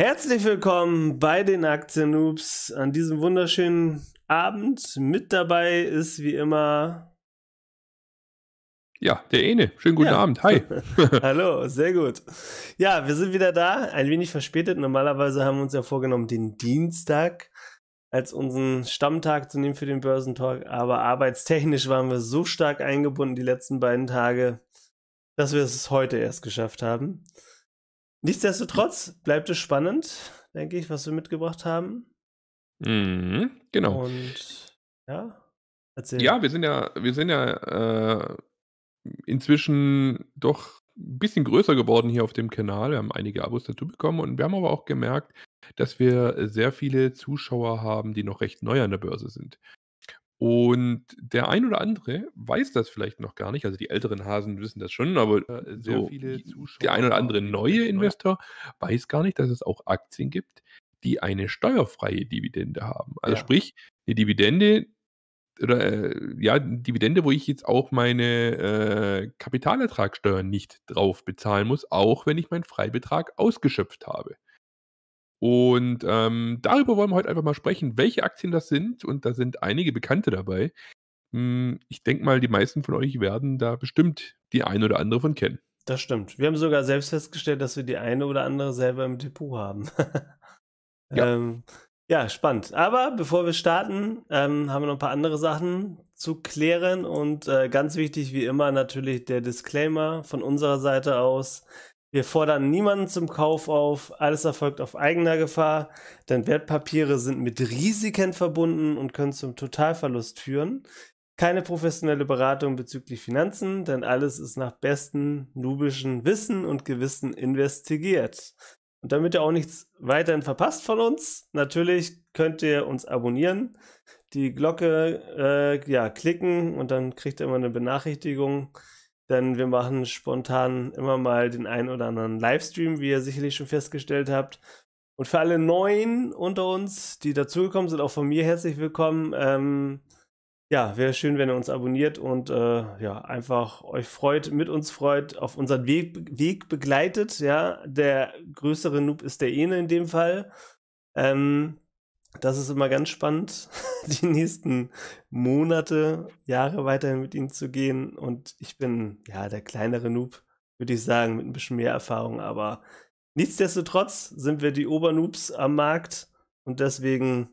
Herzlich willkommen bei den Aktien-Noobs an diesem wunderschönen Abend. Mit dabei ist wie immer. Ja, der Ene. Schönen guten ja. Abend. Hi. Hallo, sehr gut. Ja, wir sind wieder da, ein wenig verspätet. Normalerweise haben wir uns ja vorgenommen, den Dienstag als unseren Stammtag zu nehmen für den Börsentalk, aber arbeitstechnisch waren wir so stark eingebunden die letzten beiden Tage, dass wir es heute erst geschafft haben. Nichtsdestotrotz bleibt es spannend, denke ich, was wir mitgebracht haben. Mhm, genau. Und ja, erzähl. Ja, wir sind ja, wir sind ja äh, inzwischen doch ein bisschen größer geworden hier auf dem Kanal. Wir haben einige Abos dazu bekommen und wir haben aber auch gemerkt, dass wir sehr viele Zuschauer haben, die noch recht neu an der Börse sind. Und der ein oder andere weiß das vielleicht noch gar nicht. Also die älteren Hasen wissen das schon, aber äh, sehr so, viele Zuschauer. Der ein oder andere neue Investor weiß gar nicht, dass es auch Aktien gibt, die eine steuerfreie Dividende haben. Also ja. sprich, eine Dividende, oder äh, ja, Dividende, wo ich jetzt auch meine äh, Kapitalertragssteuer nicht drauf bezahlen muss, auch wenn ich meinen Freibetrag ausgeschöpft habe. Und ähm, darüber wollen wir heute einfach mal sprechen, welche Aktien das sind. Und da sind einige Bekannte dabei. Hm, ich denke mal, die meisten von euch werden da bestimmt die eine oder andere von kennen. Das stimmt. Wir haben sogar selbst festgestellt, dass wir die eine oder andere selber im Depot haben. ja. Ähm, ja. spannend. Aber bevor wir starten, ähm, haben wir noch ein paar andere Sachen zu klären. Und äh, ganz wichtig, wie immer, natürlich der Disclaimer von unserer Seite aus. Wir fordern niemanden zum Kauf auf, alles erfolgt auf eigener Gefahr, denn Wertpapiere sind mit Risiken verbunden und können zum Totalverlust führen. Keine professionelle Beratung bezüglich Finanzen, denn alles ist nach bestem nubischen Wissen und Gewissen investigiert. Und damit ihr auch nichts weiterhin verpasst von uns, natürlich könnt ihr uns abonnieren, die Glocke äh, ja, klicken und dann kriegt ihr immer eine Benachrichtigung denn wir machen spontan immer mal den einen oder anderen Livestream, wie ihr sicherlich schon festgestellt habt. Und für alle Neuen unter uns, die dazugekommen sind, auch von mir herzlich willkommen. Ähm, ja, wäre schön, wenn ihr uns abonniert und äh, ja, einfach euch freut, mit uns freut, auf unseren Weg, Weg begleitet. Ja, der größere Noob ist der Ene in dem Fall. Ähm, das ist immer ganz spannend, die nächsten Monate, Jahre weiterhin mit ihnen zu gehen. Und ich bin ja der kleinere Noob, würde ich sagen, mit ein bisschen mehr Erfahrung. Aber nichtsdestotrotz sind wir die Obernoobs am Markt und deswegen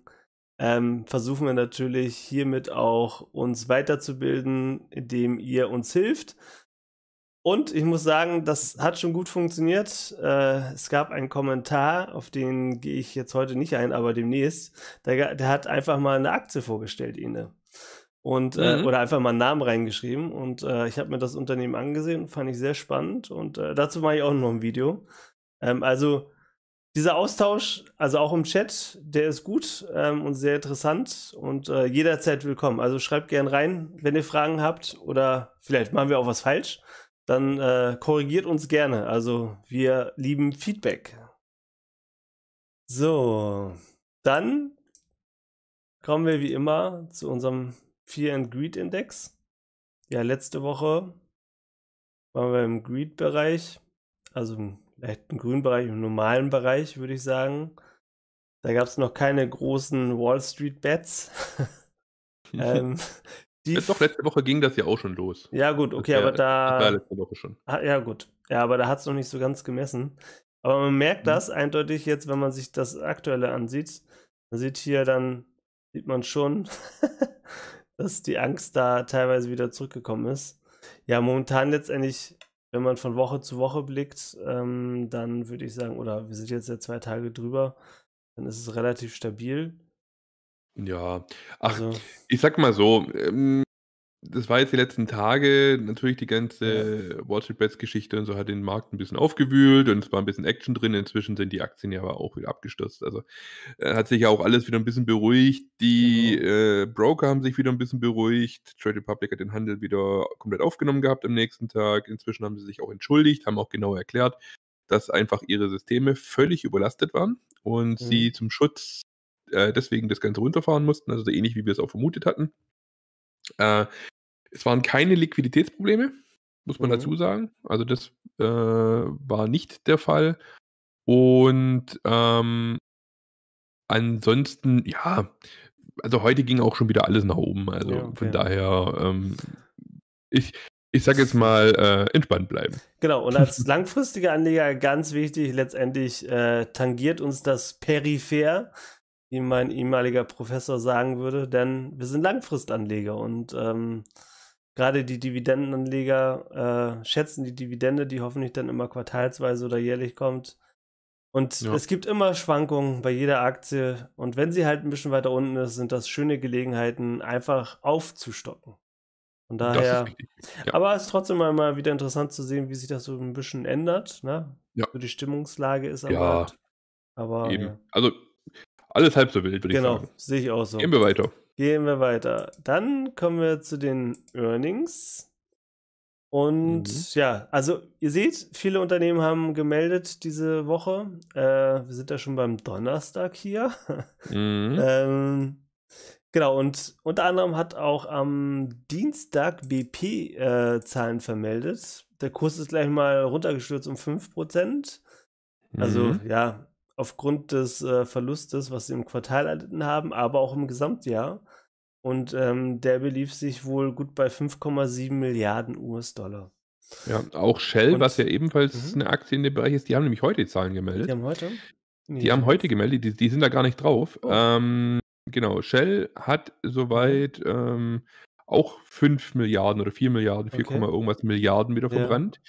ähm, versuchen wir natürlich hiermit auch uns weiterzubilden, indem ihr uns hilft. Und ich muss sagen, das hat schon gut funktioniert. Äh, es gab einen Kommentar, auf den gehe ich jetzt heute nicht ein, aber demnächst. Der, der hat einfach mal eine Aktie vorgestellt, Ine. Und, äh, mhm. oder einfach mal einen Namen reingeschrieben. Und äh, ich habe mir das Unternehmen angesehen, fand ich sehr spannend. Und äh, dazu mache ich auch noch ein Video. Ähm, also dieser Austausch, also auch im Chat, der ist gut ähm, und sehr interessant und äh, jederzeit willkommen. Also schreibt gern rein, wenn ihr Fragen habt oder vielleicht machen wir auch was falsch dann äh, korrigiert uns gerne. Also wir lieben Feedback. So, dann kommen wir wie immer zu unserem Fear and Greed Index. Ja, letzte Woche waren wir im Greed-Bereich, also im leichten grünen Bereich, im normalen Bereich, würde ich sagen. Da gab es noch keine großen Wall Street Bets. ähm, die Doch, letzte Woche ging das ja auch schon los. Ja, gut, okay, das aber da. Das letzte Woche schon. Ah, ja, gut. Ja, aber da hat es noch nicht so ganz gemessen. Aber man merkt mhm. das eindeutig jetzt, wenn man sich das Aktuelle ansieht. Man sieht hier dann, sieht man schon, dass die Angst da teilweise wieder zurückgekommen ist. Ja, momentan letztendlich, wenn man von Woche zu Woche blickt, ähm, dann würde ich sagen, oder wir sind jetzt ja zwei Tage drüber, dann ist es relativ stabil. Ja, ach, Also, ich sag mal so, ähm, das war jetzt die letzten Tage, natürlich die ja. ganze Wall Street Bets Geschichte und so hat den Markt ein bisschen aufgewühlt und es war ein bisschen Action drin. Inzwischen sind die Aktien ja aber auch wieder abgestürzt. Also äh, hat sich ja auch alles wieder ein bisschen beruhigt. Die Genau. äh, Broker haben sich wieder ein bisschen beruhigt. Trade Republic hat den Handel wieder komplett aufgenommen gehabt am nächsten Tag. Inzwischen haben sie sich auch entschuldigt, haben auch genau erklärt, dass einfach ihre Systeme völlig überlastet waren und Mhm. sie zum Schutz äh, deswegen das Ganze runterfahren mussten, also so ähnlich wie wir es auch vermutet hatten. Äh, es waren keine Liquiditätsprobleme, muss man mhm. dazu sagen. Also das äh, war nicht der Fall. Und ähm, ansonsten, ja, also heute ging auch schon wieder alles nach oben. Also ja, okay. von daher, ähm, ich, ich sage jetzt mal, äh, entspannt bleiben. Genau, und als langfristiger Anleger ganz wichtig, letztendlich äh, tangiert uns das peripher wie mein ehemaliger Professor sagen würde, denn wir sind Langfristanleger und ähm, gerade die Dividendenanleger äh, schätzen die Dividende, die hoffentlich dann immer quartalsweise oder jährlich kommt. Und ja. es gibt immer Schwankungen bei jeder Aktie. Und wenn sie halt ein bisschen weiter unten ist, sind das schöne Gelegenheiten, einfach aufzustocken. Von daher. Ja. Aber es ist trotzdem mal wieder interessant zu sehen, wie sich das so ein bisschen ändert. Ne? Ja. So die Stimmungslage ist aber. Ja. Halt, aber Eben. Also alles halb so wild, würde genau, ich sagen. Genau, sehe ich auch so. Gehen wir weiter. Gehen wir weiter. Dann kommen wir zu den Earnings. Und mhm. ja, also ihr seht, viele Unternehmen haben gemeldet diese Woche. Äh, wir sind ja schon beim Donnerstag hier. Mhm. ähm, genau, und unter anderem hat auch am Dienstag BP äh, Zahlen vermeldet. Der Kurs ist gleich mal runtergestürzt um 5%. Also mhm. ja, aufgrund des äh, Verlustes, was sie im Quartal erlitten haben, aber auch im Gesamtjahr. Und ähm, der belief sich wohl gut bei 5,7 Milliarden US-Dollar. Ja, auch Shell, und, was ja ebenfalls -hmm. eine Aktie in dem Bereich ist, die haben nämlich heute die Zahlen gemeldet. Die haben heute? Nee. Die haben heute gemeldet, die, die sind da gar nicht drauf. Oh. Ähm, genau, Shell hat mhm. soweit ähm, auch 5 Milliarden oder 4 Milliarden, 4, okay. irgendwas Milliarden wieder verbrannt.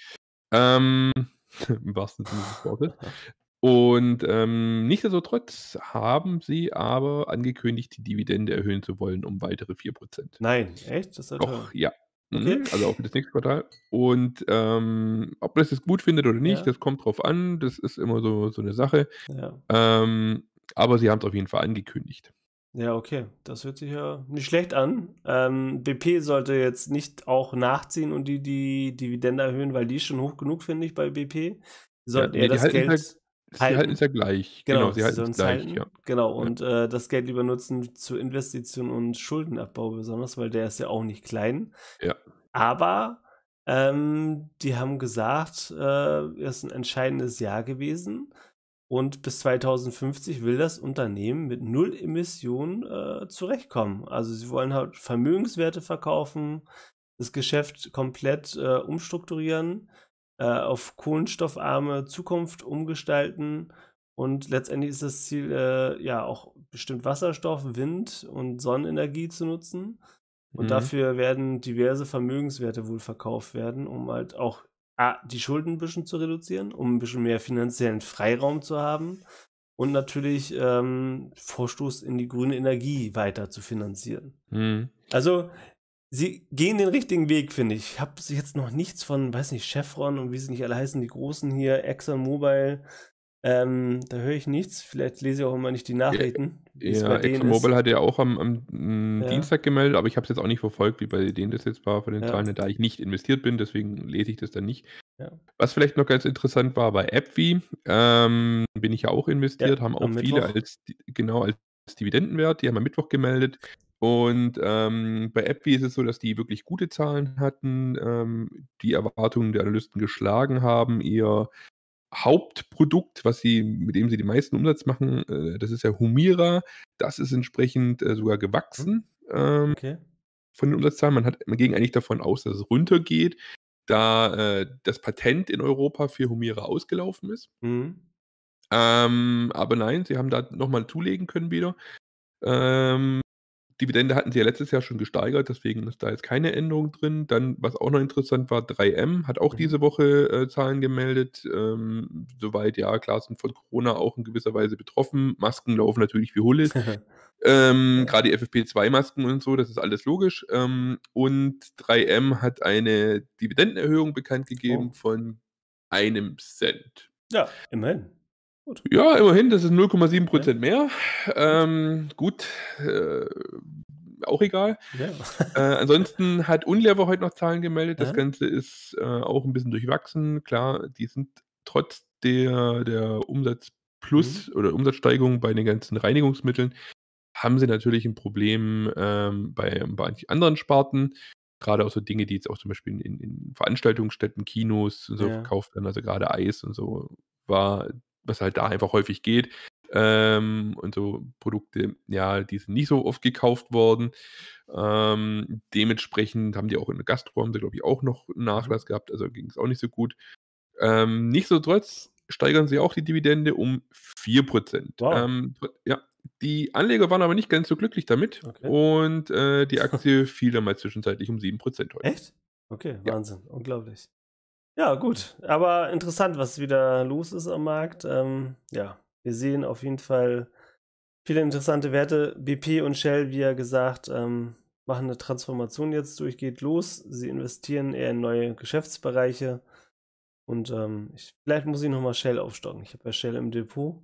Ja. Ähm, Im wahrsten Sinne des Wortes. Und ähm, nichtsdestotrotz haben sie aber angekündigt, die Dividende erhöhen zu wollen um weitere 4%. Nein, echt? Das ist Doch, ja. Okay. Mhm, also auch für das nächste Quartal. Und ähm, ob das es gut findet oder nicht, ja. das kommt drauf an. Das ist immer so, so eine Sache. Ja. Ähm, aber sie haben es auf jeden Fall angekündigt. Ja, okay. Das hört sich ja nicht schlecht an. Ähm, BP sollte jetzt nicht auch nachziehen und die, die Dividende erhöhen, weil die ist schon hoch genug, finde ich, bei BP. Die sollten ja, eher nee, das Geld. Halt Sie halten. es ja gleich. Genau, genau sie halten es gleich. Halten. Ja. Genau, und ja. äh, das Geld lieber nutzen zu Investitionen und Schuldenabbau besonders, weil der ist ja auch nicht klein. Ja. Aber ähm, die haben gesagt, äh, es ist ein entscheidendes Jahr gewesen. Und bis 2050 will das Unternehmen mit null Emissionen äh, zurechtkommen. Also sie wollen halt Vermögenswerte verkaufen, das Geschäft komplett äh, umstrukturieren äh, auf kohlenstoffarme Zukunft umgestalten. Und letztendlich ist das Ziel, äh, ja, auch bestimmt Wasserstoff, Wind und Sonnenenergie zu nutzen. Und mhm. dafür werden diverse Vermögenswerte wohl verkauft werden, um halt auch A, die Schulden ein bisschen zu reduzieren, um ein bisschen mehr finanziellen Freiraum zu haben und natürlich ähm, Vorstoß in die grüne Energie weiter zu finanzieren. Mhm. Also sie gehen den richtigen Weg, finde ich. Ich habe jetzt noch nichts von, weiß nicht, Chevron und wie sie nicht alle heißen, die großen hier, ExxonMobil. Ähm, da höre ich nichts. Vielleicht lese ich auch immer nicht die Nachrichten. Ja, ExxonMobil hat ja auch am, am mm, ja. Dienstag gemeldet, aber ich habe es jetzt auch nicht verfolgt, wie bei denen das jetzt war von den ja. Zahlen, da ich nicht investiert bin, deswegen lese ich das dann nicht. Ja. Was vielleicht noch ganz interessant war, bei AppVi, ähm, bin ich ja auch investiert, haben auch viele als, genau als Dividendenwert, die haben am Mittwoch gemeldet. Und ähm, bei AppWi ist es so, dass die wirklich gute Zahlen hatten, ähm, die Erwartungen der Analysten geschlagen haben. Ihr Hauptprodukt, was sie, mit dem sie den meisten Umsatz machen, äh, das ist ja Humira. Das ist entsprechend äh, sogar mhm. gewachsen ähm, okay. von den Umsatzzahlen. Man, hat, man ging eigentlich davon aus, dass es runtergeht, da äh, das Patent in Europa für Humira ausgelaufen ist. Mhm. Ähm, aber nein, sie haben da nochmal zulegen können wieder. Ähm, Dividende hatten sie ja letztes Jahr schon gesteigert, deswegen ist da jetzt keine Änderung drin. Dann, was auch noch interessant war, 3M hat auch mhm. diese Woche äh, Zahlen gemeldet. Ähm, soweit, ja, klar, sind von Corona auch in gewisser Weise betroffen. Masken laufen natürlich wie Hulle. ähm, ja. Gerade FFP2-Masken und so, das ist alles logisch. Ähm, und 3M hat eine Dividendenerhöhung bekannt oh. gegeben oh. von einem Cent. Ja, immerhin. Ja, immerhin, das ist 0,7 Prozent mehr. Ähm, gut, äh, auch egal. Ja. Äh, ansonsten hat Unilever heute noch Zahlen gemeldet. Das ja. Ganze ist äh, auch ein bisschen durchwachsen. Klar, die sind trotz der, der Umsatzplus mhm. oder Umsatzsteigerung bei den ganzen Reinigungsmitteln, haben sie natürlich ein Problem ähm, bei, bei anderen Sparten gerade auch so Dinge, die jetzt auch zum Beispiel in, in Veranstaltungsstätten, Kinos und so ja. verkauft werden, also gerade Eis und so, war was halt da einfach häufig geht. Ähm, und so Produkte, ja, die sind nicht so oft gekauft worden. Ähm, dementsprechend haben die auch in der Gastro, glaube ich, auch noch Nachlass gehabt, also ging es auch nicht so gut. Ähm, nichtsdestotrotz steigern sie auch die Dividende um 4%. Wow. Ähm, ja, die Anleger waren aber nicht ganz so glücklich damit okay. und äh, die Aktie fiel dann mal zwischenzeitlich um 7% heute. Echt? Okay, Wahnsinn, ja. unglaublich. Ja, gut. Aber interessant, was wieder los ist am Markt. Ähm, ja, wir sehen auf jeden Fall viele interessante Werte. BP und Shell, wie ja gesagt, ähm, machen eine Transformation jetzt durch, geht los. Sie investieren eher in neue Geschäftsbereiche. Und ähm, ich, vielleicht muss ich nochmal Shell aufstocken. Ich habe ja Shell im Depot.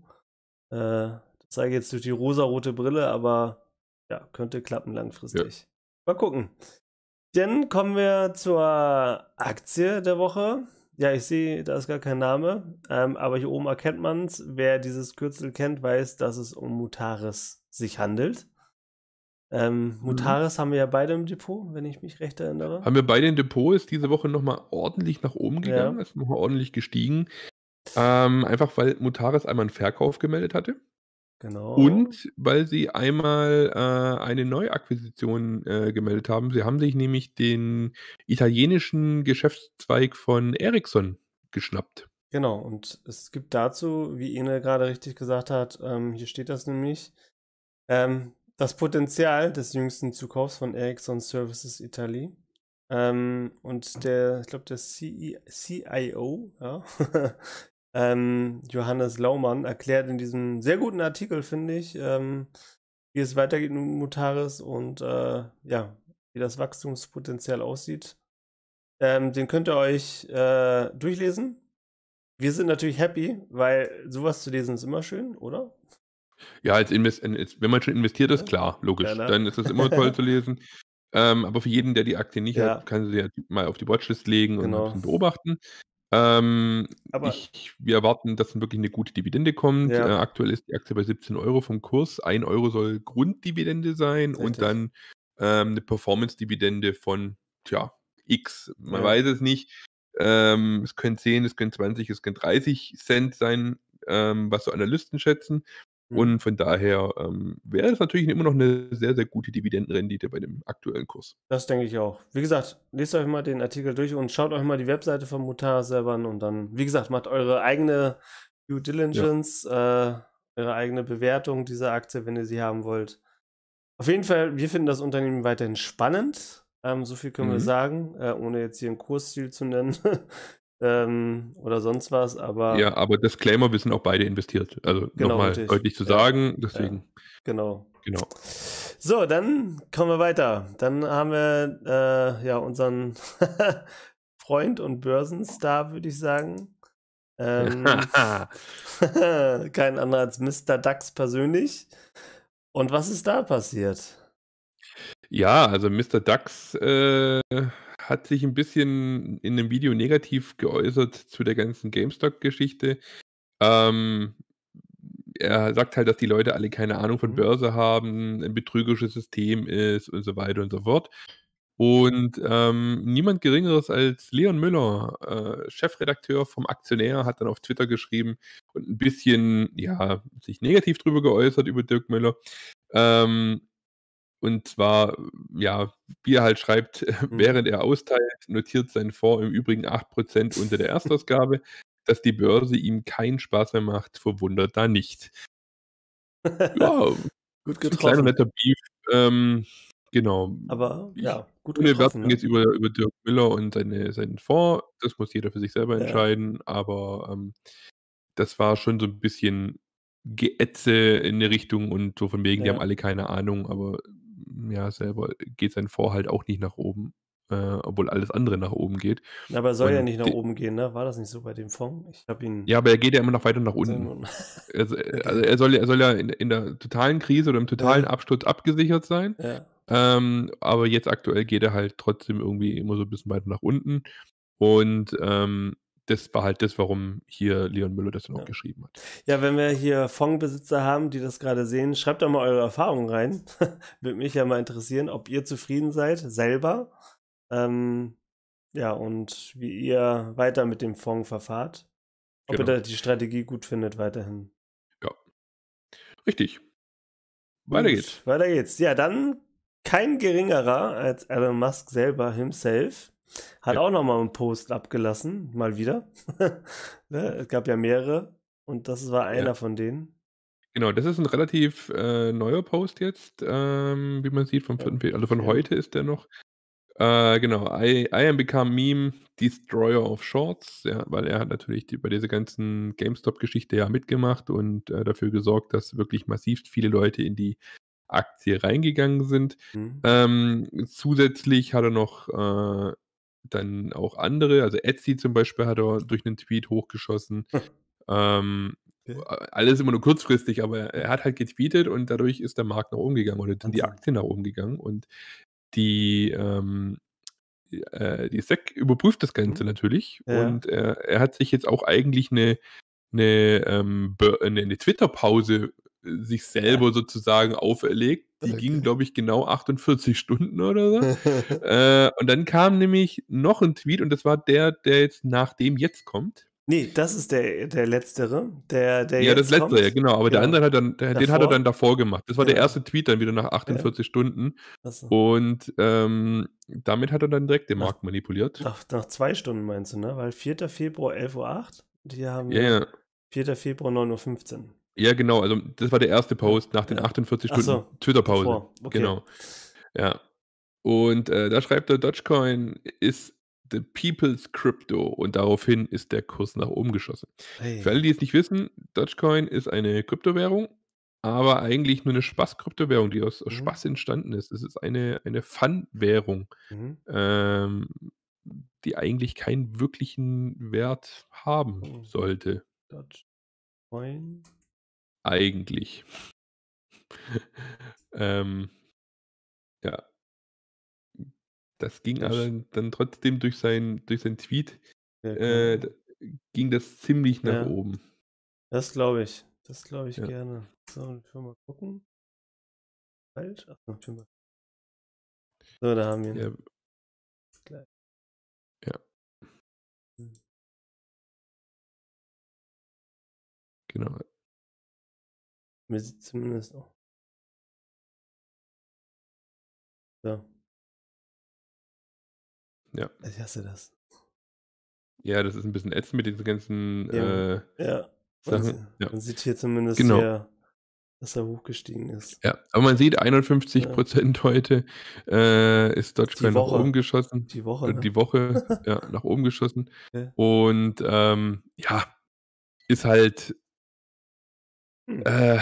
Äh, das zeige jetzt durch die rosarote Brille, aber ja, könnte klappen langfristig. Ja. Mal gucken. Dann kommen wir zur Aktie der Woche. Ja, ich sehe, da ist gar kein Name, ähm, aber hier oben erkennt man es. Wer dieses Kürzel kennt, weiß, dass es um Mutaris sich handelt. Ähm, Mutaris mhm. haben wir ja beide im Depot, wenn ich mich recht erinnere. Haben wir beide im Depot, ist diese Woche nochmal ordentlich nach oben gegangen, ja. ist nochmal ordentlich gestiegen. Ähm, einfach weil Mutaris einmal einen Verkauf gemeldet hatte. Genau. Und weil sie einmal äh, eine Neuakquisition äh, gemeldet haben. Sie haben sich nämlich den italienischen Geschäftszweig von Ericsson geschnappt. Genau, und es gibt dazu, wie Ine gerade richtig gesagt hat, ähm, hier steht das nämlich, ähm, das Potenzial des jüngsten Zukaufs von Ericsson Services Italy. Ähm, und der, ich glaube, der CIO, e, ja, Ähm, Johannes Laumann erklärt in diesem sehr guten Artikel, finde ich, ähm, wie es weitergeht mit Mutaris und äh, ja, wie das Wachstumspotenzial aussieht. Ähm, den könnt ihr euch äh, durchlesen. Wir sind natürlich happy, weil sowas zu lesen ist immer schön, oder? Ja, als Invest wenn man schon investiert ist, klar, logisch. Ja, dann ist es immer toll zu lesen. Ähm, aber für jeden, der die Aktie nicht ja. hat, kann sie ja mal auf die Watchlist legen genau. und beobachten. Ähm, ich, wir erwarten, dass dann wirklich eine gute Dividende kommt. Ja. Äh, aktuell ist die Aktie bei 17 Euro vom Kurs. 1 Euro soll Grunddividende sein Richtig. und dann ähm, eine Performance-Dividende von tja, X. Man ja. weiß es nicht. Ähm, es können 10, es können 20, es können 30 Cent sein, ähm, was so Analysten schätzen. Mhm. Und von daher ähm, wäre es natürlich immer noch eine sehr, sehr gute Dividendenrendite bei dem aktuellen Kurs. Das denke ich auch. Wie gesagt, lest euch mal den Artikel durch und schaut euch mal die Webseite von Mutar selber an und dann, wie gesagt, macht eure eigene Due Diligence, ja. äh, eure eigene Bewertung dieser Aktie, wenn ihr sie haben wollt. Auf jeden Fall, wir finden das Unternehmen weiterhin spannend. Ähm, so viel können mhm. wir sagen, äh, ohne jetzt hier ein Kursziel zu nennen. ähm, oder sonst was, aber. Ja, aber Disclaimer, wir sind auch beide investiert. Also genau, nochmal deutlich zu sagen, ja. deswegen. Ja. Genau. Genau. So, dann kommen wir weiter. Dann haben wir äh, ja unseren Freund und Börsenstar, würde ich sagen. Ähm, kein anderer als Mr. DAX persönlich. Und was ist da passiert? Ja, also Mr. DAX äh, hat sich ein bisschen in dem Video negativ geäußert zu der ganzen GameStop-Geschichte. Ähm, er sagt halt, dass die Leute alle keine Ahnung von mhm. Börse haben, ein betrügerisches System ist und so weiter und so fort. Und ähm, niemand Geringeres als Leon Müller, äh, Chefredakteur vom Aktionär, hat dann auf Twitter geschrieben und ein bisschen, ja, sich negativ drüber geäußert über Dirk Müller. Ähm, und zwar, ja, wie er halt schreibt, mhm. während er austeilt, notiert sein Fonds im Übrigen 8% unter der Erstausgabe. Dass die Börse ihm keinen Spaß mehr macht, verwundert da nicht. Ja, gut getroffen. Kleiner netter Beef. Ähm, genau. Aber ja, gut getroffen. Wir werten jetzt über, über Dirk Müller und seine, seinen Fonds. Das muss jeder für sich selber entscheiden. Aber ähm, das war schon so ein bisschen Geätze in eine Richtung und so von wegen, ja. die haben alle keine Ahnung, aber ja, selber geht sein Vorhalt auch nicht nach oben, äh, obwohl alles andere nach oben geht. Aber er soll und ja nicht nach oben gehen, ne? War das nicht so bei dem Fond? Ich habe ihn. Ja, aber er geht ja immer noch weiter nach unten. also, äh, also, er soll, er soll ja in, in, der totalen Krise oder im totalen ja. Absturz abgesichert sein. Ja. Ähm, aber jetzt aktuell geht er halt trotzdem irgendwie immer so ein bisschen weiter nach unten. Und ähm, das war halt das, warum hier Leon Müller das dann auch geschrieben hat. Ja, wenn wir hier Fondsbesitzer haben, die das gerade sehen, schreibt doch mal eure Erfahrungen rein. Würde mich ja mal interessieren, ob ihr zufrieden seid, selber. Ähm, ja, und wie ihr weiter mit dem Fonds verfahrt. Ob genau. ihr da die Strategie gut findet weiterhin. Ja. Richtig. Weiter gut, geht's. Weiter geht's. Ja, dann kein geringerer als Elon Musk selber himself hat ja. auch nochmal einen Post abgelassen, mal wieder. ne? Es gab ja mehrere und das war einer ja. von denen. Genau, das ist ein relativ äh, neuer Post jetzt, ähm, wie man sieht, vom 4. Februar. Also von heute ist der noch. Äh, genau, I, I am become Meme Destroyer of Shorts, ja, weil er hat natürlich die, bei dieser ganzen GameStop-Geschichte ja mitgemacht und äh, dafür gesorgt, dass wirklich massiv viele Leute in die Aktie reingegangen sind. Mhm. Ähm, zusätzlich hat er noch äh, dann auch andere, also Etsy zum Beispiel hat er durch einen Tweet hochgeschossen. Hm. ähm, alles immer nur kurzfristig, aber er hat halt getweetet und dadurch ist der Markt nach oben gegangen oder sind die Aktien nach oben gegangen und die, ähm, äh, die SEC überprüft das mhm. Ganze mhm. natürlich ja. und äh, er hat sich jetzt auch eigentlich eine, eine, ähm, eine, eine Twitter-Pause äh, sich selber ja. sozusagen auferlegt, die okay. ging, glaube ich, genau 48 Stunden oder so. äh, und dann kam nämlich noch ein Tweet und das war der, der jetzt nach dem jetzt kommt. Nee, das ist der, der letztere. Der, der ja, das letzte, kommt. ja, genau. Aber genau. der andere hat dann, der, den hat er dann davor gemacht. Das war ja. der erste Tweet dann wieder nach 48 ja. Stunden. So. Und ähm, damit hat er dann direkt den Markt nach, manipuliert. Nach, nach, zwei Stunden meinst du, ne? Weil 4. Februar 11.08 Uhr, die haben ja, 4. Februar 9.15 Uhr. Ja, genau. Also das war der erste Post nach den ja. 48 Stunden so, Twitter-Pause. Okay. Genau. Ja. Und äh, da schreibt er, Dogecoin ist the people's crypto und daraufhin ist der Kurs nach oben geschossen. Hey. Für alle, die es nicht wissen, Dogecoin ist eine Kryptowährung, aber eigentlich nur eine Spaß-Kryptowährung, die aus, aus mhm. Spaß entstanden ist. Es ist eine, eine Fun-Währung, mhm. ähm, die eigentlich keinen wirklichen Wert haben oh. sollte. Dogecoin eigentlich. ähm, ja. Das ging das aber dann trotzdem durch sein, durch sein Tweet. Ja, äh, genau. ging das ziemlich nach ja. oben. Das glaube ich. Das glaube ich ja. gerne. So, ich will mal gucken. Falsch? Ach, ich will mal. So, da haben wir ihn. Ja. Gleich. ja. Hm. Genau. Mir sieht zumindest auch. Ja. Ja. Ich hasse das. Ja, das ist ein bisschen ätzend mit diesen ganzen. Ja. Äh, ja. Man, Ja. man sieht hier zumindest genau. Hier, dass er hochgestiegen ist. Ja, aber man sieht 51 Prozent heute äh, ist Deutschland nach oben geschossen. Die Woche. Äh, ne? Die Woche, ja, nach oben geschossen. Okay. Und ähm, ja, ist halt hm. Äh,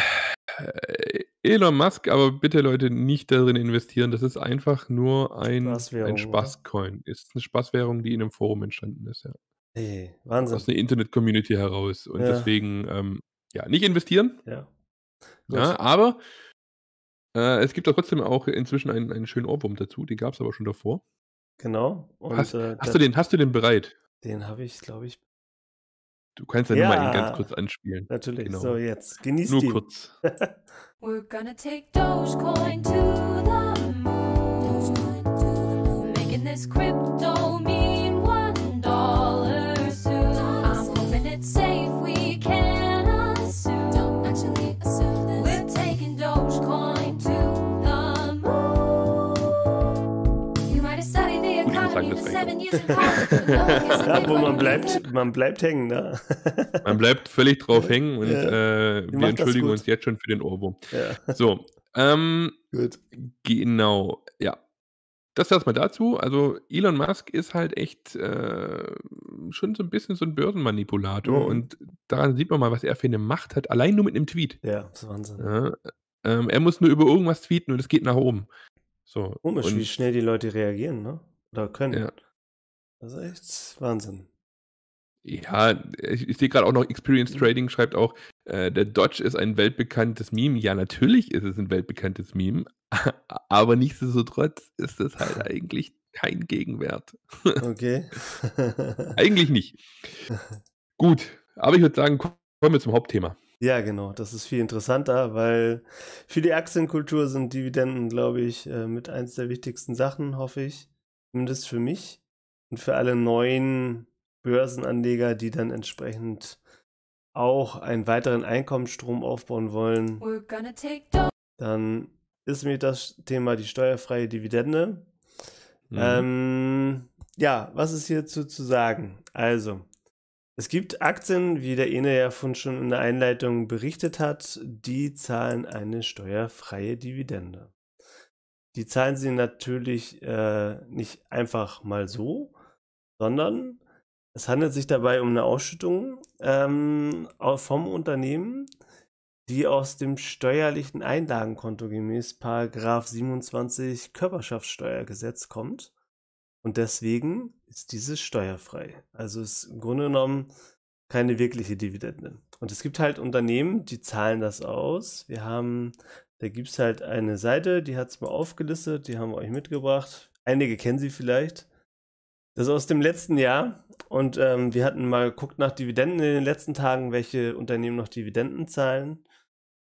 äh, Elon Musk, aber bitte Leute nicht darin investieren. Das ist einfach nur ein, ein Spaßcoin. Ist eine Spaßwährung, die in einem Forum entstanden ist, ja. Ey, Wahnsinn. Aus einer Internet-Community heraus. Und ja. deswegen, ähm, ja, nicht investieren. Ja. ja aber äh, es gibt auch trotzdem auch inzwischen einen, einen schönen Ohrwurm dazu. Den gab es aber schon davor. Genau. Und, hast, äh, hast, du den, hast du den bereit? Den habe ich, glaube ich, Du kannst ja, ja nur mal ihn ganz kurz anspielen. Natürlich. Genau. So, jetzt. Genießt Nur ihn. kurz. We're gonna take Dogecoin to the moon. Making this crib ja, wo man bleibt, man bleibt hängen, ne? man bleibt völlig drauf hängen und ja. äh, wir entschuldigen uns jetzt schon für den Ohrwurm. Ja. So, ähm, gut. genau, ja. Das erstmal dazu. Also Elon Musk ist halt echt äh, schon so ein bisschen so ein Börsenmanipulator mhm. und daran sieht man mal, was er für eine Macht hat, allein nur mit einem Tweet. Ja, das ist Wahnsinn. Ja, ähm, er muss nur über irgendwas tweeten und es geht nach oben. So, Komisch, und, wie schnell die Leute reagieren, ne? Oder können. Ja. Das ist echt Wahnsinn. Ja, ich, ich sehe gerade auch noch Experience mhm. Trading schreibt auch, äh, der Dodge ist ein weltbekanntes Meme. Ja, natürlich ist es ein weltbekanntes Meme, aber nichtsdestotrotz ist es halt eigentlich kein Gegenwert. Okay. eigentlich nicht. Gut, aber ich würde sagen, kommen wir zum Hauptthema. Ja, genau. Das ist viel interessanter, weil für die Aktienkultur sind Dividenden, glaube ich, äh, mit eins der wichtigsten Sachen, hoffe ich. Zumindest für mich und für alle neuen Börsenanleger, die dann entsprechend auch einen weiteren Einkommensstrom aufbauen wollen, dann ist mir das Thema die steuerfreie Dividende. Mhm. Ähm, ja, was ist hierzu zu sagen? Also, es gibt Aktien, wie der Ene ja von schon in der Einleitung berichtet hat, die zahlen eine steuerfreie Dividende. Die zahlen sie natürlich äh, nicht einfach mal so, sondern es handelt sich dabei um eine Ausschüttung ähm, vom Unternehmen, die aus dem steuerlichen Einlagenkonto gemäß 27 Körperschaftssteuergesetz kommt. Und deswegen ist dieses steuerfrei. Also ist im Grunde genommen keine wirkliche Dividende. Und es gibt halt Unternehmen, die zahlen das aus. Wir haben, da gibt es halt eine Seite, die hat es mal aufgelistet, die haben wir euch mitgebracht. Einige kennen sie vielleicht. Das ist aus dem letzten Jahr und ähm, wir hatten mal geguckt nach Dividenden in den letzten Tagen, welche Unternehmen noch Dividenden zahlen.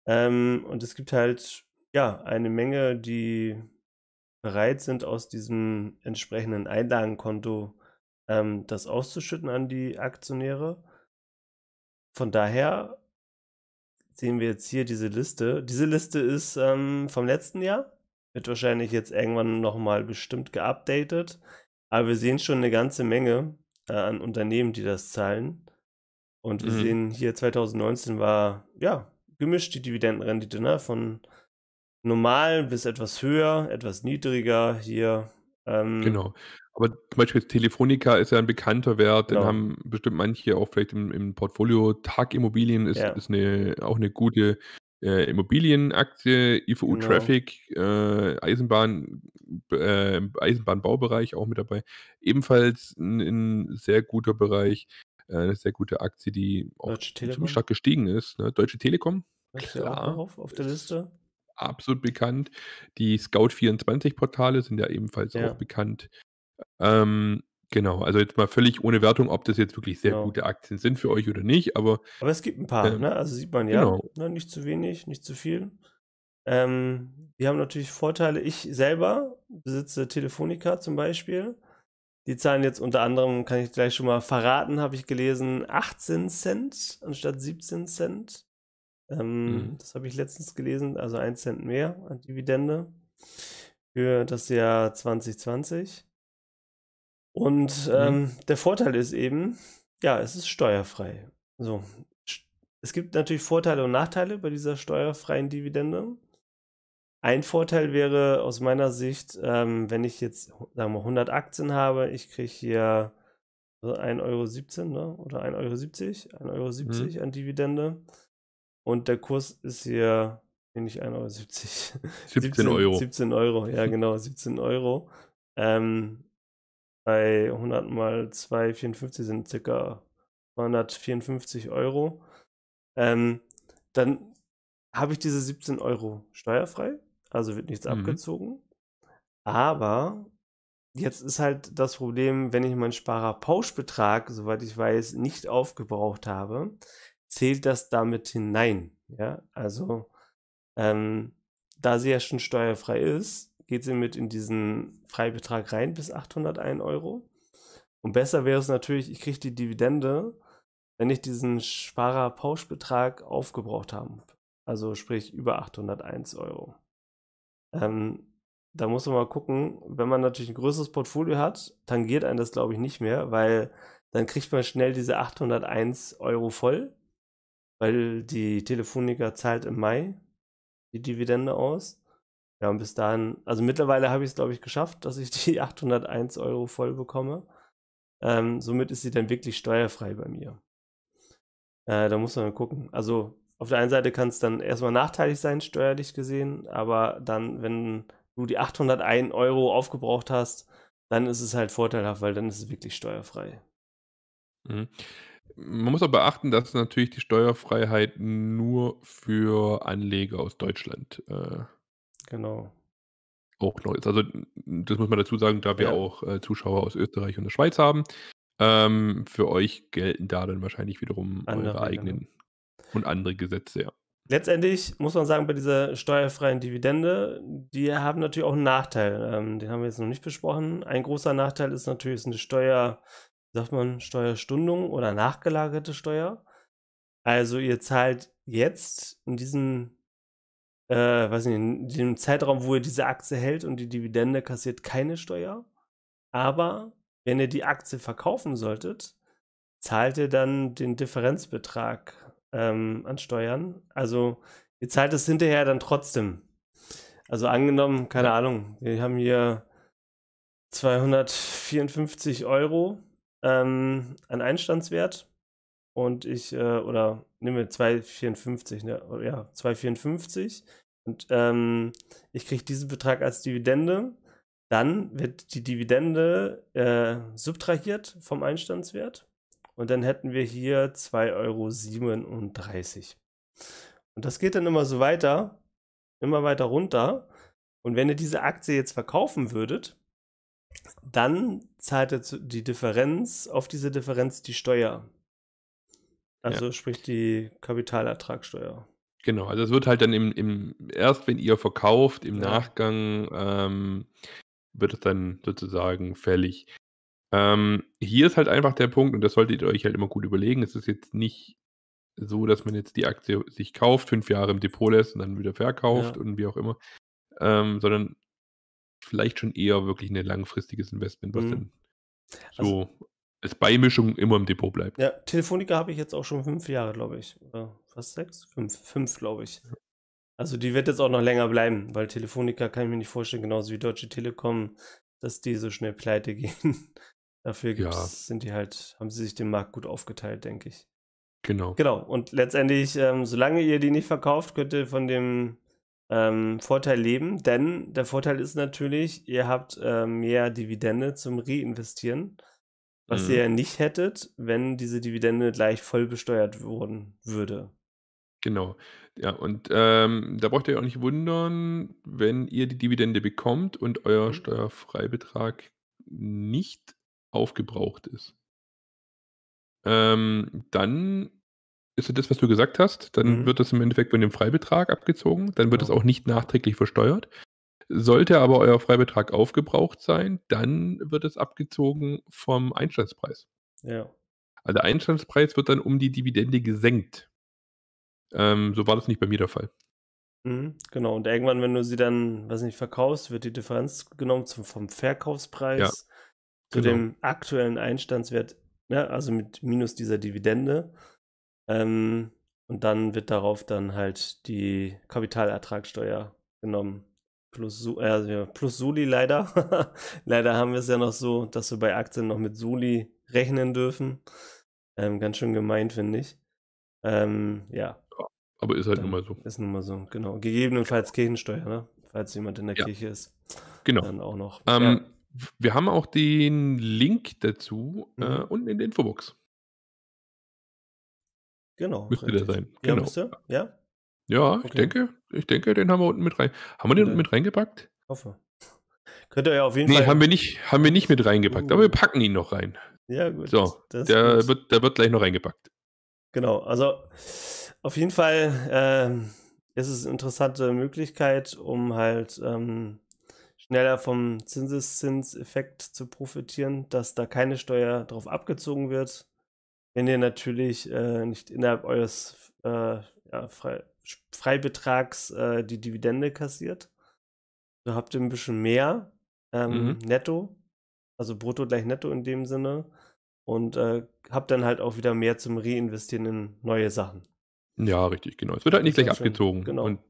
Ähm, und es gibt halt ja eine Menge, die bereit sind, aus diesem entsprechenden Einlagenkonto ähm, das auszuschütten an die Aktionäre. Von daher sehen wir jetzt hier diese Liste. Diese Liste ist ähm, vom letzten Jahr, wird wahrscheinlich jetzt irgendwann nochmal bestimmt geupdatet. Aber wir sehen schon eine ganze Menge äh, an Unternehmen, die das zahlen. Und wir mhm. sehen hier 2019 war, ja, gemischt die Dividendenrendite, ne? Von normal bis etwas höher, etwas niedriger hier. Ähm, genau. Aber zum Beispiel Telefonica ist ja ein bekannter Wert, genau. den haben bestimmt manche auch vielleicht im, im Portfolio. Tag Immobilien ist, ja. ist eine, auch eine gute äh, Immobilienaktie, IVU genau. Traffic, äh, Eisenbahn, äh, Eisenbahnbaubereich auch mit dabei. Ebenfalls ein, ein sehr guter Bereich, äh, eine sehr gute Aktie, die auch ziemlich stark gestiegen ist. Ne? Deutsche Telekom. klar, auf, auf der Liste. Absolut bekannt. Die Scout24-Portale sind ja ebenfalls ja. auch bekannt. Ähm, Genau, also jetzt mal völlig ohne Wertung, ob das jetzt wirklich sehr genau. gute Aktien sind für euch oder nicht, aber. Aber es gibt ein paar, äh, ne? Also sieht man ja. Genau. Ne? Nicht zu wenig, nicht zu viel. Ähm, die haben natürlich Vorteile. Ich selber besitze Telefonica zum Beispiel. Die zahlen jetzt unter anderem, kann ich gleich schon mal verraten, habe ich gelesen, 18 Cent anstatt 17 Cent. Ähm, mhm. Das habe ich letztens gelesen, also 1 Cent mehr an Dividende für das Jahr 2020. Und mhm. ähm, der Vorteil ist eben, ja, es ist steuerfrei. So. Es gibt natürlich Vorteile und Nachteile bei dieser steuerfreien Dividende. Ein Vorteil wäre aus meiner Sicht, ähm, wenn ich jetzt, sagen wir, 100 Aktien habe, ich kriege hier 1,17 Euro ne? oder 1,70 Euro, 1,70 Euro mhm. an Dividende. Und der Kurs ist hier, bin nee, ich 1,70 Euro. 17, 17 Euro. 17 Euro, ja genau, 17 Euro. Ähm, bei 100 mal 2,54 sind circa 254 Euro. Ähm, dann habe ich diese 17 Euro steuerfrei, also wird nichts mhm. abgezogen. Aber jetzt ist halt das Problem, wenn ich meinen Sparerpauschbetrag, soweit ich weiß, nicht aufgebraucht habe, zählt das damit hinein. Ja, also ähm, da sie ja schon steuerfrei ist, geht sie mit in diesen Freibetrag rein bis 801 Euro. Und besser wäre es natürlich, ich kriege die Dividende, wenn ich diesen Sparer-Pauschbetrag aufgebraucht habe. Also sprich über 801 Euro. Ähm, da muss man mal gucken, wenn man natürlich ein größeres Portfolio hat, tangiert einen das glaube ich nicht mehr, weil dann kriegt man schnell diese 801 Euro voll, weil die Telefoniker zahlt im Mai die Dividende aus. Ja, und bis dahin, also mittlerweile habe ich es, glaube ich, geschafft, dass ich die 801 Euro voll bekomme. Ähm, somit ist sie dann wirklich steuerfrei bei mir. Äh, da muss man gucken. Also auf der einen Seite kann es dann erstmal nachteilig sein, steuerlich gesehen, aber dann, wenn du die 801 Euro aufgebraucht hast, dann ist es halt vorteilhaft, weil dann ist es wirklich steuerfrei. Mhm. Man muss aber beachten, dass natürlich die Steuerfreiheit nur für Anleger aus Deutschland äh, Genau. Auch genau ist. Also, das muss man dazu sagen, da wir ja. auch äh, Zuschauer aus Österreich und der Schweiz haben. Ähm, für euch gelten da dann wahrscheinlich wiederum andere, eure genau. eigenen genau. und andere Gesetze, ja. Letztendlich muss man sagen, bei dieser steuerfreien Dividende, die haben natürlich auch einen Nachteil. Ähm, den haben wir jetzt noch nicht besprochen. Ein großer Nachteil ist natürlich ist eine Steuer, wie sagt man, Steuerstundung oder nachgelagerte Steuer. Also ihr zahlt jetzt in diesem äh, weiß nicht, in dem Zeitraum, wo ihr diese Aktie hält und die Dividende kassiert keine Steuer. Aber wenn ihr die Aktie verkaufen solltet, zahlt ihr dann den Differenzbetrag ähm, an Steuern. Also ihr zahlt es hinterher dann trotzdem. Also angenommen, keine Ahnung, wir haben hier 254 Euro ähm, an Einstandswert und ich, äh, oder nehmen wir 2,54, ne? Oh, ja, 2,54 und ähm, ich kriege diesen Betrag als Dividende, dann wird die Dividende äh, subtrahiert vom Einstandswert und dann hätten wir hier 2,37 Euro. Und das geht dann immer so weiter, immer weiter runter. Und wenn ihr diese Aktie jetzt verkaufen würdet, dann zahlt ihr die Differenz auf diese Differenz die Steuer. Also ja. sprich die Kapitalertragssteuer. Genau, also es wird halt dann im, im erst wenn ihr verkauft, im ja. Nachgang ähm, wird es dann sozusagen fällig. Ähm, hier ist halt einfach der Punkt, und das solltet ihr euch halt immer gut überlegen, es ist jetzt nicht so, dass man jetzt die Aktie sich kauft, fünf Jahre im Depot lässt und dann wieder verkauft ja. und wie auch immer, ähm, sondern vielleicht schon eher wirklich ein langfristiges Investment, was mhm. dann also so also, als Beimischung immer im Depot bleibt. Ja, Telefonica habe ich jetzt auch schon fünf Jahre, glaube ich. Oder fast sechs? Fünf, fünf glaube ich. Also die wird jetzt auch noch länger bleiben, weil Telefonica kann ich mir nicht vorstellen, genauso wie Deutsche Telekom, dass die so schnell pleite gehen. Dafür ja. sind die halt, haben sie sich den Markt gut aufgeteilt, denke ich. Genau. Genau. Und letztendlich, ähm, solange ihr die nicht verkauft, könnt ihr von dem ähm, Vorteil leben, denn der Vorteil ist natürlich, ihr habt äh, mehr Dividende zum Reinvestieren was mhm. ihr ja nicht hättet, wenn diese Dividende gleich voll besteuert worden würde. Genau. Ja, und ähm, da braucht ihr euch auch nicht wundern, wenn ihr die Dividende bekommt und euer mhm. Steuerfreibetrag nicht aufgebraucht ist. Ähm, dann ist das, was du gesagt hast, dann mhm. wird das im Endeffekt von dem Freibetrag abgezogen, dann wird es genau. auch nicht nachträglich versteuert. Sollte aber euer Freibetrag aufgebraucht sein, dann wird es abgezogen vom Einstandspreis. Ja. Also der Einstandspreis wird dann um die Dividende gesenkt. Ähm, so war das nicht bei mir der Fall. Mhm, genau, und irgendwann, wenn du sie dann, weiß nicht, verkaufst, wird die Differenz genommen zum, vom Verkaufspreis ja, zu genau. dem aktuellen Einstandswert, ne, also mit minus dieser Dividende. Ähm, und dann wird darauf dann halt die Kapitalertragssteuer genommen plus, äh, also plus Suli leider. leider haben wir es ja noch so, dass wir bei Aktien noch mit Suli rechnen dürfen. Ähm, ganz schön gemeint, finde ich. Ähm, ja. Aber ist halt nun mal so. Ist nun mal so, genau. Gegebenenfalls Kirchensteuer, ne? Falls jemand in der ja. Kirche ist. Genau. Dann auch noch. Ähm, ja. Wir haben auch den Link dazu äh, mhm. äh, unten in der Infobox. Genau. Müsste richtig. der sein. Genau. Ja, müsste. Ja. Ja, ich denke, ich denke, den haben wir unten mit rein. Haben wir den unten mit reingepackt? Hoffe. Könnt ihr ja auf jeden Nee, Fall. haben wir nicht, haben wir nicht mit reingepackt, aber wir uh. packen ihn noch rein. ja, gut. So, das ist gut. Der wird, der wird gleich noch reingepackt. Genau, also auf jeden Fall ähm, ist es eine interessante Möglichkeit, um halt ähm, schneller vom Zinseszinseffekt zu profitieren, dass da keine Steuer drauf abgezogen wird, wenn ihr natürlich äh, nicht innerhalb eures äh, ja, frei, Freibetrags äh, die Dividende kassiert. Da habt ihr ein bisschen mehr ähm, mhm. netto, also brutto gleich netto in dem Sinne. Und äh, habt dann halt auch wieder mehr zum Reinvestieren in neue Sachen. Ja, richtig, genau. Es wird halt nicht gleich abgezogen. Genau. Und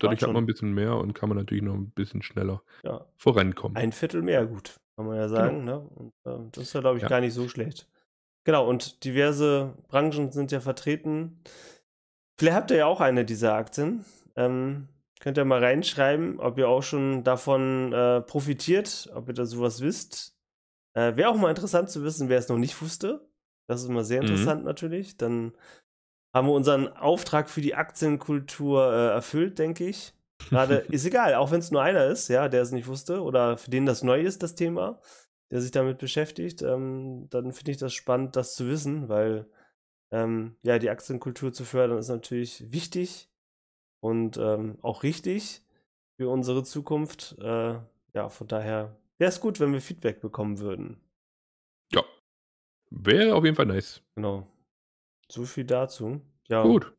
dadurch hat man ein bisschen mehr und kann man natürlich noch ein bisschen schneller ja. vorankommen. Ein Viertel mehr, gut, kann man ja genau. sagen. Genau. Ne? Und, äh, das ist ja, glaube ich, ja. gar nicht so schlecht. Genau, und diverse Branchen sind ja vertreten. Vielleicht habt ihr ja auch eine dieser Aktien. Ähm, könnt ihr mal reinschreiben, ob ihr auch schon davon äh, profitiert, ob ihr da sowas wisst. Äh, Wäre auch mal interessant zu wissen, wer es noch nicht wusste. Das ist immer sehr mhm. interessant mhm. natürlich. Dann haben wir unseren Auftrag für die Aktienkultur äh, erfüllt, denke ich. Gerade ist egal, auch wenn es nur einer ist, ja, der es nicht wusste oder für den das neu ist, das Thema, der sich damit beschäftigt, ähm, dann finde ich das spannend, das zu wissen, weil ähm, ja, die Aktienkultur zu fördern, ist natürlich wichtig und ähm, auch richtig für unsere Zukunft. Äh, ja, von daher wäre es gut, wenn wir Feedback bekommen würden. Ja. Wäre auf jeden Fall nice. Genau. So viel dazu. Ja. Gut.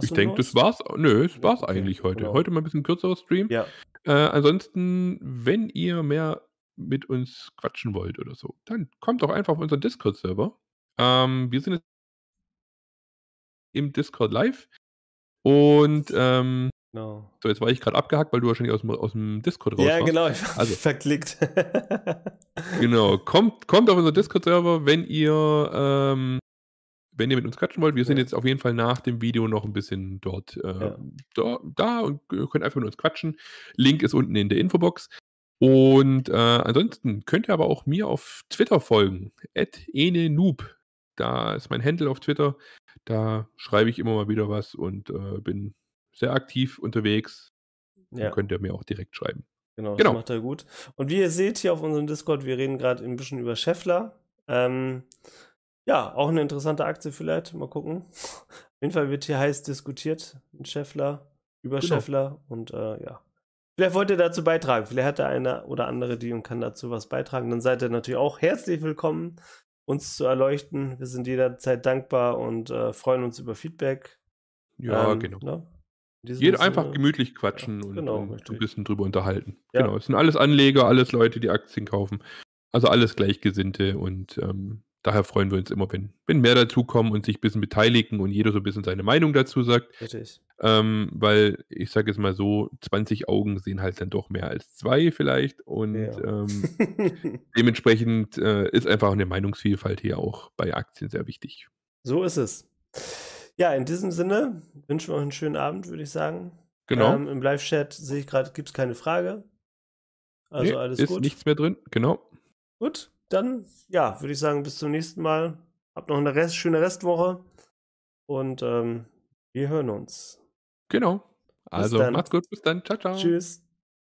ich denke, das war's. Nö, das war's okay, eigentlich heute. Genau. Heute mal ein bisschen kürzerer Stream. Ja. Äh, ansonsten, wenn ihr mehr mit uns quatschen wollt oder so, dann kommt doch einfach auf unseren Discord-Server. Ähm, wir sind jetzt im Discord live. Und ähm, no. Genau. so, jetzt war ich gerade abgehackt, weil du wahrscheinlich aus dem, aus dem Discord raus Ja, warst. genau, ich war also, verklickt. genau, kommt, kommt auf unseren Discord-Server, wenn ihr ähm, wenn ihr mit uns quatschen wollt, wir sind ja. jetzt auf jeden Fall nach dem Video noch ein bisschen dort äh, ja. da, da, und könnt einfach mit uns quatschen. Link ist unten in der Infobox. Und äh, ansonsten könnt ihr aber auch mir auf Twitter folgen, @enenoob. Da ist mein Handle auf Twitter. Da schreibe ich immer mal wieder was und äh, bin sehr aktiv unterwegs. Ja. könnt ihr mir auch direkt schreiben. Genau, genau, das macht er gut. Und wie ihr seht hier auf unserem Discord, wir reden gerade ein bisschen über Scheffler. Ähm, ja, auch eine interessante Aktie vielleicht. Mal gucken. Auf jeden Fall wird hier heiß diskutiert mit Scheffler, über genau. Scheffler und äh, ja. Vielleicht wollt ihr dazu beitragen. Vielleicht hat der eine oder andere die und kann dazu was beitragen. Dann seid ihr natürlich auch herzlich willkommen uns zu erleuchten. Wir sind jederzeit dankbar und äh, freuen uns über Feedback. Ja, ähm, genau. Ne? Jeder einfach gemütlich quatschen ja, genau, und, und ein bisschen drüber unterhalten. Ja. Genau, es sind alles Anleger, alles Leute, die Aktien kaufen. Also alles Gleichgesinnte und ähm, Daher freuen wir uns immer, wenn, wenn mehr dazukommen und sich ein bisschen beteiligen und jeder so ein bisschen seine Meinung dazu sagt. Richtig. Ähm, weil ich sage jetzt mal so, 20 Augen sehen halt dann doch mehr als zwei vielleicht. Und ja. ähm, dementsprechend äh, ist einfach eine Meinungsvielfalt hier auch bei Aktien sehr wichtig. So ist es. Ja, in diesem Sinne wünschen wir euch einen schönen Abend, würde ich sagen. Genau. Ähm, Im Live-Chat sehe ich gerade, gibt es keine Frage. Also nee, alles ist gut. Ist nichts mehr drin, genau. Gut, dann, ja, würde ich sagen, bis zum nächsten Mal. Habt noch eine Rest, schöne Restwoche und ähm, wir hören uns. Genau. Also macht's gut, bis dann. Ciao, ciao. Tschüss.